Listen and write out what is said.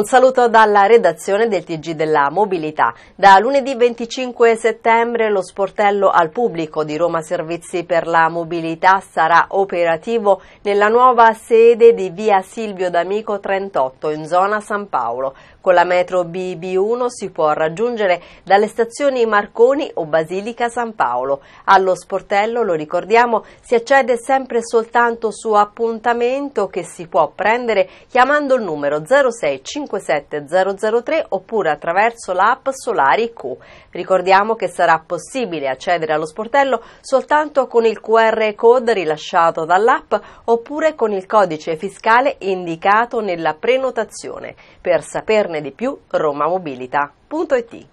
Un saluto dalla redazione del TG della Mobilità. Da lunedì 25 settembre lo sportello al pubblico di Roma Servizi per la Mobilità sarà operativo nella nuova sede di via Silvio D'Amico 38 in zona San Paolo. Con la metro BB1 si può raggiungere dalle stazioni Marconi o Basilica San Paolo. Allo sportello, lo ricordiamo, si accede sempre soltanto su appuntamento che si può prendere chiamando il numero 065 57003 oppure attraverso l'app Solari Q. Ricordiamo che sarà possibile accedere allo sportello soltanto con il QR code rilasciato dall'app oppure con il codice fiscale indicato nella prenotazione. Per saperne di più, romamobilita.it